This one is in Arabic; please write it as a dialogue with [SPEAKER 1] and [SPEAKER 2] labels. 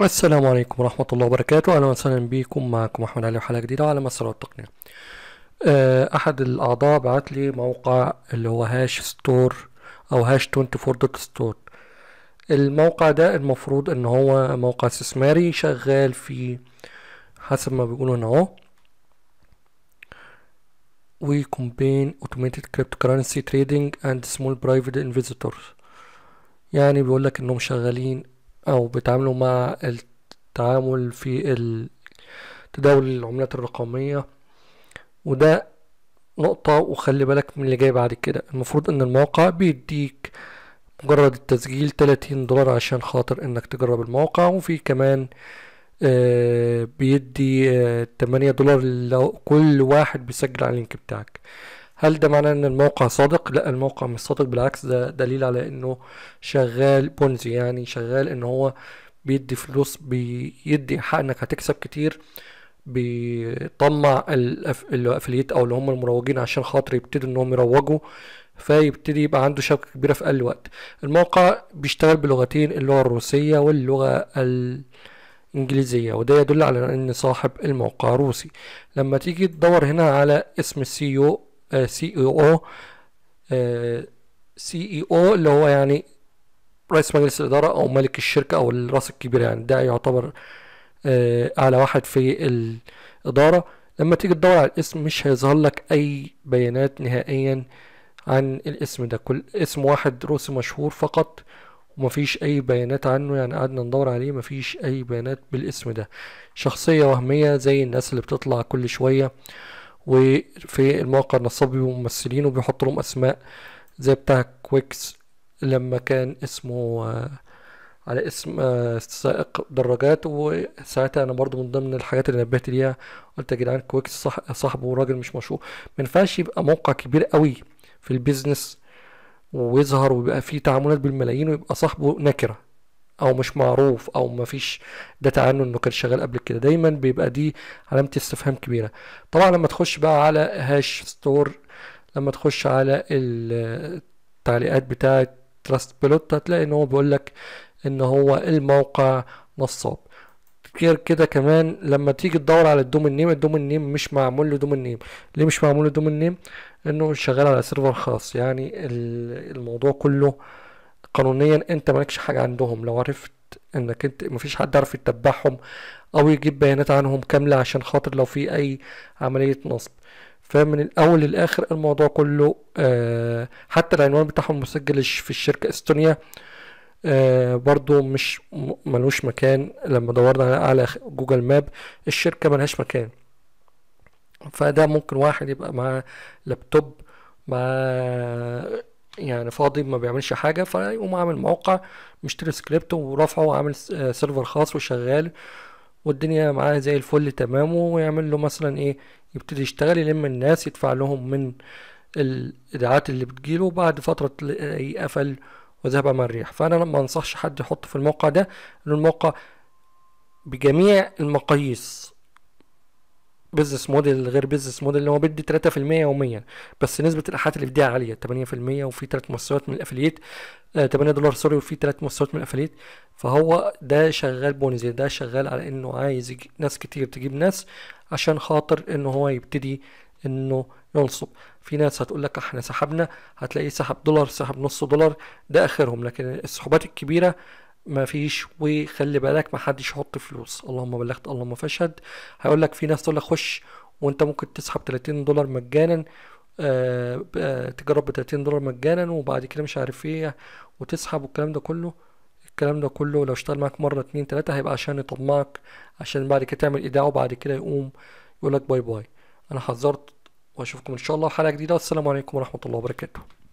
[SPEAKER 1] السلام عليكم ورحمة الله وبركاته أهلا وسهلا بكم معكم أحمد علي وحلقة جديدة على مسألة التقنية آه، أحد الأعضاء بعت لي موقع اللي هو هاش ستور أو هاش 24 دوت ستور الموقع ده المفروض إن هو موقع استثماري شغال في حسب ما بيقولوا هنا أهو كومبين اوتوماتيد كريبتو كرنسي تريدينج اند سمول برايفت انفيزيتورز يعني بيقول لك انهم شغالين او بيتعاملوا مع التعامل في تداول العملات الرقمية وده نقطة وخلي بالك من اللي جاي بعد كده المفروض ان الموقع بيديك مجرد التسجيل 30 دولار عشان خاطر انك تجرب الموقع وفي كمان آه بيدي آه 8 دولار لو كل واحد بيسجل على اللينك بتاعك هل ده معناه ان الموقع صادق لا الموقع مش صادق بالعكس ده دليل على انه شغال بونزي يعني شغال ان هو بيدي فلوس بيدي حق انك هتكسب كتير بيطمع الافليت او اللي هم المروجين عشان خاطر يبتدوا انهم يروجوا فيبتدي يبقى عنده شبكة كبيرة في أقل وقت الموقع بيشتغل بلغتين اللغة الروسية واللغة الإنجليزية وده يدل على أن صاحب الموقع روسي لما تيجي تدور هنا على اسم السي او سي او او سي اي او اللي هو يعني رئيس مجلس الاداره او ملك الشركه او الراس الكبير يعني ده يعتبر آه، اعلى واحد في الاداره لما تيجي تدور على الاسم مش هيظهر لك اي بيانات نهائيا عن الاسم ده كل اسم واحد روسي مشهور فقط ومفيش اي بيانات عنه يعني قعدنا ندور عليه مفيش اي بيانات بالاسم ده شخصية وهمية زي الناس اللي بتطلع كل شوية وفي المواقع نصبوا ممثلين وبيحط لهم اسماء زي بتاع كويكس لما كان اسمه آه، على اسم آه، سائق دراجات وساعتها انا برضو من ضمن الحاجات اللي نبهت ليها قلت يا جدعان كويكس صاحبه راجل مش مشهور ما ينفعش يبقى موقع كبير قوي في البيزنس ويظهر ويبقى فيه تعاملات بالملايين ويبقى صاحبه نكره او مش معروف او مفيش داتا عنه انه كان شغال قبل كده دايما بيبقى دي علامه استفهام كبيره طبعا لما تخش بقى على هاش ستور لما تخش على التعليقات بتاعه تراست بيلوت هتلاقي ان هو بيقول لك ان هو الموقع نصاب غير كده كمان لما تيجي تدور على الدومين نيم الدومين نيم مش معمول له دومين نيم ليه مش معمول له دومين نيم انه شغال على سيرفر خاص يعني الموضوع كله قانونيا انت مالكش حاجه عندهم لو عرفت انك انت مفيش حد يعرف يتبعهم او يجيب بيانات عنهم كامله عشان خاطر لو في اي عمليه نصب فمن الاول للاخر الموضوع كله آه حتى العنوان بتاعهم مسجل في الشركه استونيا آه برضو مش ملوش مكان لما دورنا على جوجل ماب الشركه ملهاش مكان فده ممكن واحد يبقى معاه لابتوب مع يعني فاضي ما بيعملش حاجه فيقوم عامل موقع مشتري سكريبت ورافعه وعامل آه، سيرفر خاص وشغال والدنيا معاه زي الفل تمام ويعمل له مثلا ايه يبتدي يشتغل يلم الناس يدفع لهم من الايداعات اللي بتجيله وبعد فتره تلاقيه قفل وذهب مع الريح فانا ما انصحش حد يحط في الموقع ده ان الموقع بجميع المقاييس بزنس موديل غير بزنس موديل اللي هو بيدي 3% يوميا بس نسبه الاحات اللي بيديها عاليه 8% وفي ثلاث مؤسسات من الافلييت 8 آه، دولار سوري وفي ثلاث مؤسسات من الافلييت فهو ده شغال بونزي ده شغال على انه عايز ناس كتير تجيب ناس عشان خاطر انه هو يبتدي انه ينصب في ناس هتقول لك احنا سحبنا هتلاقيه سحب دولار سحب نص دولار ده اخرهم لكن السحوبات الكبيره ما فيش وخلي بالك ما حدش يحط فلوس اللهم بلغت اللهم فاشهد هيقول لك في ناس تقول لك خش وانت ممكن تسحب 30 دولار مجانا آه، آه، تجرب ب 30 دولار مجانا وبعد كده مش عارف ايه وتسحب والكلام ده كله الكلام ده كله لو اشتغل معاك مرة اتنين تلاتة هيبقى عشان يطمعك عشان بعد كده تعمل ايداع وبعد كده يقوم يقولك باي باي انا حذرت واشوفكم ان شاء الله في حلقة جديدة والسلام عليكم ورحمة الله وبركاته